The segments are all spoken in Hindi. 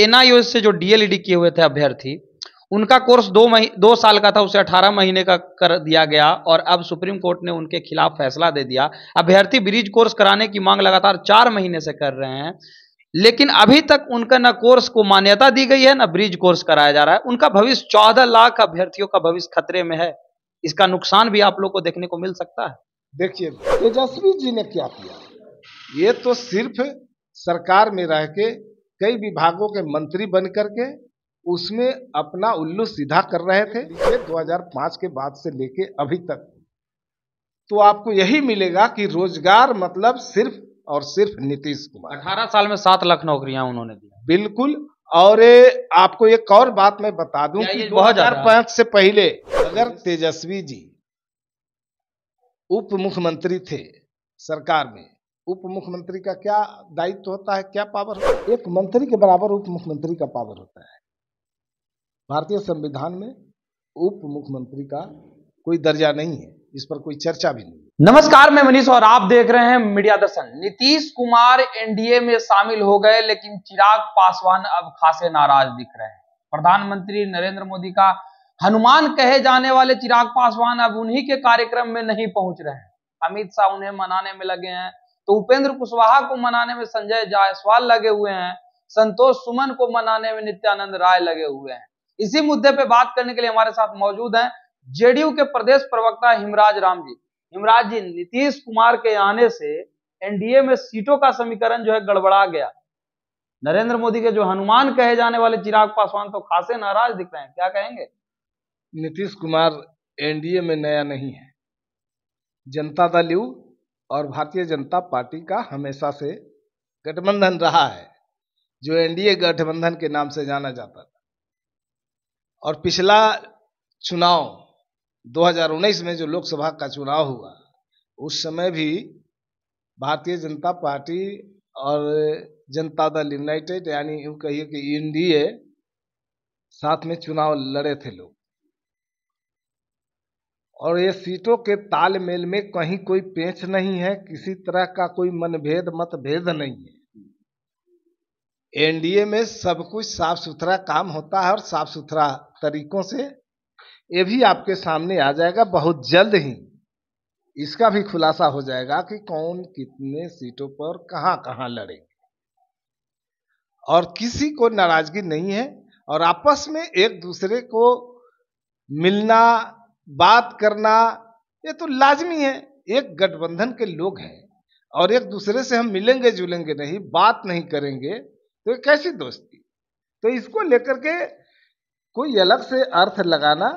एनआईओएस से जो डीएलईडी किए हुए थे अभ्यर्थी उनका कोर्स दो मही दो साल का था उसे अठारह महीने का कर दिया गया और अब सुप्रीम कोर्ट ने उनके खिलाफ फैसला दे दिया अभ्यर्थी ब्रिज कोर्स कराने की मांग लगातार चार महीने से कर रहे हैं लेकिन अभी तक उनका न कोर्स को मान्यता दी गई है न ब्रिज कोर्स कराया जा रहा है उनका भविष्य चौदह लाख अभ्यर्थियों का भविष्य खतरे में है इसका नुकसान भी आप लोग को देखने को मिल सकता है देखिए तेजस्वी जी ने क्या किया ये तो सिर्फ सरकार में रह के कई विभागों के मंत्री बन करके उसमें अपना उल्लू सीधा कर रहे थे ये 2005 के बाद से लेके अभी तक तो आपको यही मिलेगा कि रोजगार मतलब सिर्फ और सिर्फ नीतीश कुमार अठारह साल में सात लाख नौकरियां उन्होंने दी बिल्कुल और ए, आपको एक और बात मैं बता दूं कि 2005 से पहले अगर तेजस्वी जी उप मुख्यमंत्री थे सरकार में उप मुख्यमंत्री का क्या दायित्व होता है क्या पावर है? एक मंत्री के बराबर उप मुख्यमंत्री का पावर होता है भारतीय संविधान में उप मुख्यमंत्री का कोई दर्जा नहीं है इस पर कोई चर्चा भी नहीं नमस्कार मैं मनीष और आप देख रहे हैं मीडिया दर्शन नीतीश कुमार एनडीए में शामिल हो गए लेकिन चिराग पासवान अब खासे नाराज दिख रहे हैं प्रधानमंत्री नरेंद्र मोदी का हनुमान कहे जाने वाले चिराग पासवान अब उन्हीं के कार्यक्रम में नहीं पहुंच रहे हैं अमित शाह उन्हें मनाने में लगे हैं तो उपेंद्र कुशवाहा को मनाने में संजय जायसवाल लगे हुए हैं संतोष सुमन को मनाने में नित्यानंद राय लगे हुए हैं इसी मुद्दे पे बात करने के लिए हमारे साथ मौजूद हैं जेडीयू के प्रदेश प्रवक्ता हिमराज राम जी हिमराज जी नीतीश कुमार के आने से एनडीए में सीटों का समीकरण जो है गड़बड़ा गया नरेंद्र मोदी के जो हनुमान कहे जाने वाले चिराग पासवान तो खासे नाराज दिख रहे हैं क्या कहेंगे नीतीश कुमार एनडीए में नया नहीं है जनता दल यू और भारतीय जनता पार्टी का हमेशा से गठबंधन रहा है जो एनडीए गठबंधन के नाम से जाना जाता था और पिछला चुनाव 2019 में जो लोकसभा का चुनाव हुआ उस समय भी भारतीय जनता पार्टी और जनता दल यूनाइटेड यानी यूं कहिए कि एनडीए साथ में चुनाव लड़े थे लोग और ये सीटों के तालमेल में कहीं कोई पेच नहीं है किसी तरह का कोई मनभेद मतभेद नहीं है एनडीए में सब कुछ साफ सुथरा काम होता है और साफ सुथरा तरीकों से ये भी आपके सामने आ जाएगा बहुत जल्द ही इसका भी खुलासा हो जाएगा कि कौन कितने सीटों पर कहां कहां लड़ेंगे और किसी को नाराजगी नहीं है और आपस में एक दूसरे को मिलना बात करना ये तो लाजमी है एक गठबंधन के लोग हैं और एक दूसरे से हम मिलेंगे जुलेंगे नहीं बात नहीं करेंगे तो कैसी दोस्ती तो इसको लेकर के कोई अलग से अर्थ लगाना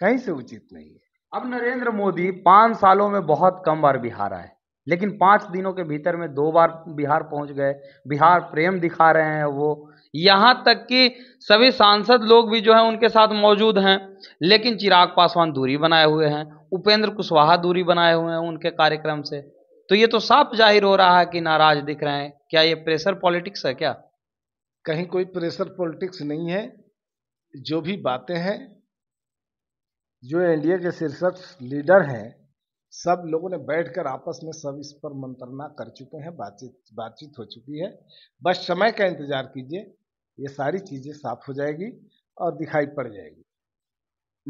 कहीं से उचित नहीं है अब नरेंद्र मोदी पांच सालों में बहुत कम बार बिहार आए लेकिन पांच दिनों के भीतर में दो बार बिहार पहुंच गए बिहार प्रेम दिखा रहे हैं वो यहाँ तक कि सभी सांसद लोग भी जो है उनके साथ मौजूद हैं लेकिन चिराग पासवान दूरी बनाए हुए हैं उपेंद्र कुशवाहा दूरी बनाए हुए हैं उनके कार्यक्रम से तो ये तो साफ जाहिर हो रहा है कि नाराज दिख रहे हैं क्या ये प्रेशर पॉलिटिक्स है क्या कहीं कोई प्रेशर पॉलिटिक्स नहीं है जो भी बातें हैं जो एनडीए के शीर्षक लीडर हैं सब लोगों ने बैठकर आपस में सब इस पर मंत्रणा कर चुके हैं बातचीत बातचीत हो चुकी है बस समय का इंतजार कीजिए ये सारी चीजें साफ हो जाएगी और दिखाई पड़ जाएगी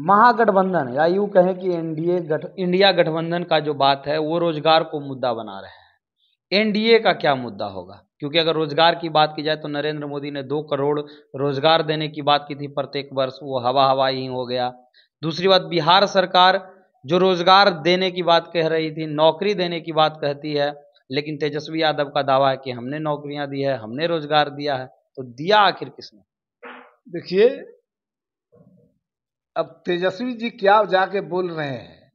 महागठबंधन या यू कहें कि एनडीए गठ इंडिया गठबंधन का जो बात है वो रोजगार को मुद्दा बना रहे हैं एनडीए का क्या मुद्दा होगा क्योंकि अगर रोजगार की बात की जाए तो नरेंद्र मोदी ने दो करोड़ रोजगार देने की बात की थी प्रत्येक वर्ष वो हवा हवा ही हो गया दूसरी बात बिहार सरकार जो रोजगार देने की बात कह रही थी नौकरी देने की बात कहती है लेकिन तेजस्वी यादव का दावा है कि हमने नौकरियां दी है हमने रोजगार दिया है तो दिया आखिर किसने देखिए अब तेजस्वी जी क्या जाके बोल रहे हैं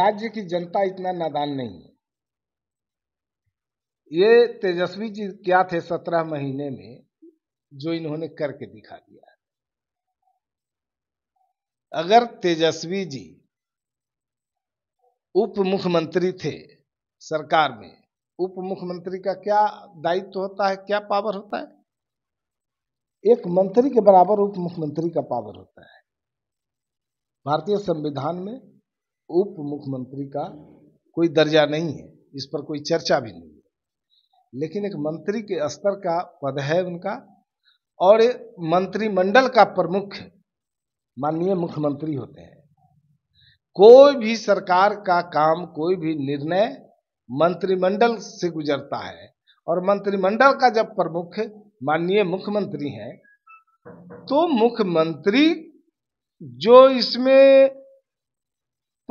राज्य की जनता इतना नादान नहीं है ये तेजस्वी जी क्या थे सत्रह महीने में जो इन्होंने करके दिखा दिया अगर तेजस्वी जी उप मुख्यमंत्री थे सरकार में उप मुख्यमंत्री का क्या दायित्व होता है क्या पावर होता है एक मंत्री के बराबर उप मुख्यमंत्री का पावर होता है भारतीय संविधान में उप मुख्यमंत्री का कोई दर्जा नहीं है इस पर कोई चर्चा भी नहीं है लेकिन एक मंत्री के स्तर का पद है उनका और मंत्रिमंडल का प्रमुख माननीय मुख्यमंत्री होते हैं कोई भी सरकार का काम कोई भी निर्णय मंत्रिमंडल से गुजरता है और मंत्रिमंडल का जब प्रमुख माननीय मुख्यमंत्री हैं तो मुख्यमंत्री जो इसमें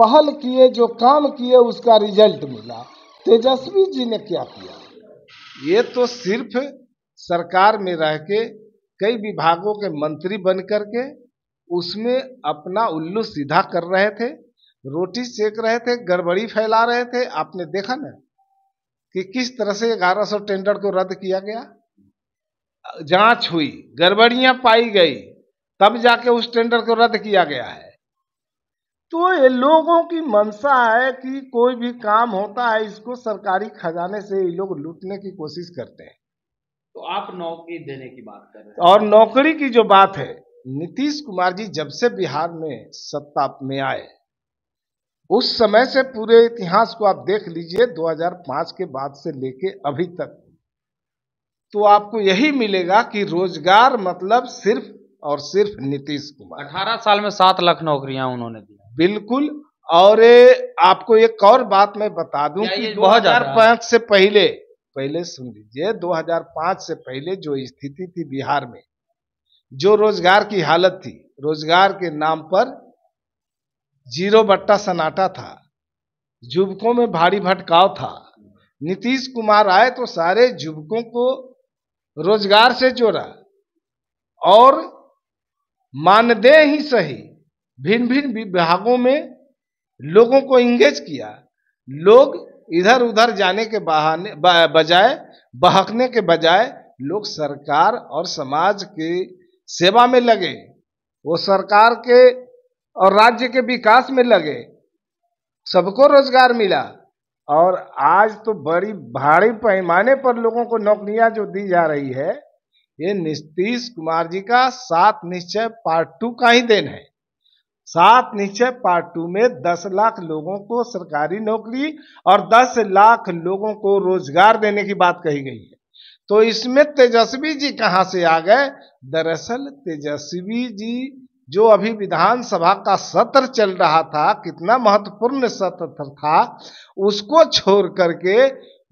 पहल किए जो काम किए उसका रिजल्ट मिला तेजस्वी जी ने क्या किया ये तो सिर्फ सरकार में रह के कई विभागों के मंत्री बन करके उसमें अपना उल्लू सीधा कर रहे थे रोटी सेक रहे थे गड़बड़ी फैला रहे थे आपने देखा ना कि किस तरह से 1100 टेंडर को रद्द किया गया जांच हुई गड़बड़ियां पाई गई तब जाके उस टेंडर को रद्द किया गया है तो ये लोगों की मनसा है कि कोई भी काम होता है इसको सरकारी खजाने से ये लोग लूटने की कोशिश करते हैं तो आप नौकरी देने की बात कर रहे हैं और नौकरी की जो बात है नीतीश कुमार जी जब से बिहार में सत्ता में आए उस समय से पूरे इतिहास को आप देख लीजिए 2005 के बाद से लेके अभी तक तो आपको यही मिलेगा कि रोजगार मतलब सिर्फ और सिर्फ नीतीश कुमार अठारह साल में सात लाख नौकरियां उन्होंने दी बिल्कुल और ए, आपको एक और बात मैं बता दूं कि 2005 से पहले पहले सुन लीजिए 2005 से पहले जो स्थिति थी बिहार में जो रोजगार की हालत थी रोजगार के नाम पर जीरो बट्टा सनाटा था युवकों में भारी भटकाव था नीतीश कुमार आए तो सारे युवकों को रोजगार से जोड़ा और मानदेय ही सही भिन्न भिन्न विभागों में लोगों को इंगेज किया लोग इधर उधर जाने के बहाने बजाय बहकने के बजाय लोग सरकार और समाज के सेवा में लगे वो सरकार के और राज्य के विकास में लगे सबको रोजगार मिला और आज तो बड़ी भारी पैमाने पर लोगों को नौकरियां जो दी जा रही है ये नीतीश कुमार जी का सात निश्चय पार्ट टू का ही देन है सात निश्चय पार्ट टू में दस लाख लोगों को सरकारी नौकरी और दस लाख लोगों को रोजगार देने की बात कही गई है तो इसमें तेजस्वी जी कहां से आ गए दरअसल तेजस्वी जी जो अभी विधानसभा का सत्र चल रहा था कितना महत्वपूर्ण सत्र था उसको छोड़ करके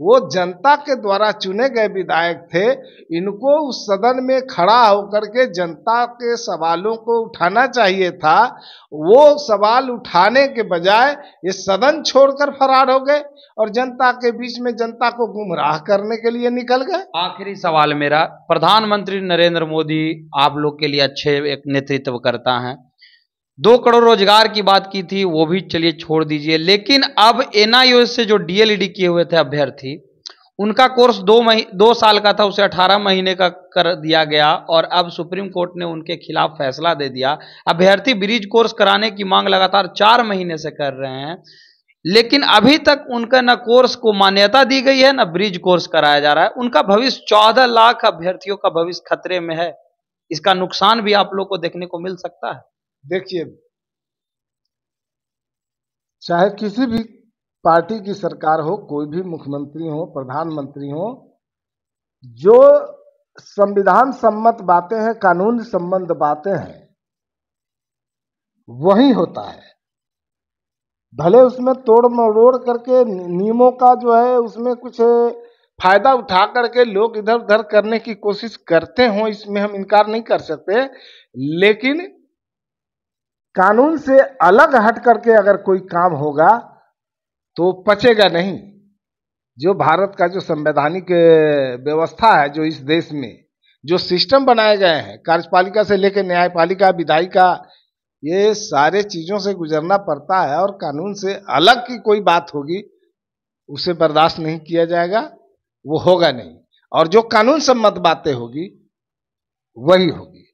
वो जनता के द्वारा चुने गए विधायक थे इनको उस सदन में खड़ा होकर के जनता के सवालों को उठाना चाहिए था वो सवाल उठाने के बजाय ये सदन छोड़कर फरार हो गए और जनता के बीच में जनता को गुमराह करने के लिए निकल गए आखिरी सवाल मेरा प्रधानमंत्री नरेंद्र मोदी आप लोग के लिए अच्छे एक नेतृत्व करता है दो करोड़ रोजगार की बात की थी वो भी चलिए छोड़ दीजिए लेकिन अब एन से जो डीएलईडी किए हुए थे अभ्यर्थी उनका कोर्स दो मही दो साल का था उसे अठारह महीने का कर दिया गया और अब सुप्रीम कोर्ट ने उनके खिलाफ फैसला दे दिया अभ्यर्थी ब्रिज कोर्स कराने की मांग लगातार चार महीने से कर रहे हैं लेकिन अभी तक उनका न कोर्स को मान्यता दी गई है न ब्रिज कोर्स कराया जा रहा है उनका भविष्य चौदह लाख अभ्यर्थियों का भविष्य खतरे में है इसका नुकसान भी आप लोग को देखने को मिल सकता है देखिए चाहे किसी भी पार्टी की सरकार हो कोई भी मुख्यमंत्री हो प्रधानमंत्री हो जो संविधान सम्मत बातें हैं कानून संबंध बातें हैं वही होता है भले उसमें तोड़ मरोड़ करके नियमों का जो है उसमें कुछ फायदा उठा करके लोग इधर उधर करने की कोशिश करते हो इसमें हम इनकार नहीं कर सकते लेकिन कानून से अलग हट करके अगर कोई काम होगा तो पचेगा नहीं जो भारत का जो संवैधानिक व्यवस्था है जो इस देश में जो सिस्टम बनाए गए हैं कार्यपालिका से लेकर न्यायपालिका विधायिका ये सारे चीज़ों से गुजरना पड़ता है और कानून से अलग की कोई बात होगी उसे बर्दाश्त नहीं किया जाएगा वो होगा नहीं और जो कानून सम्मत बातें होगी वही होगी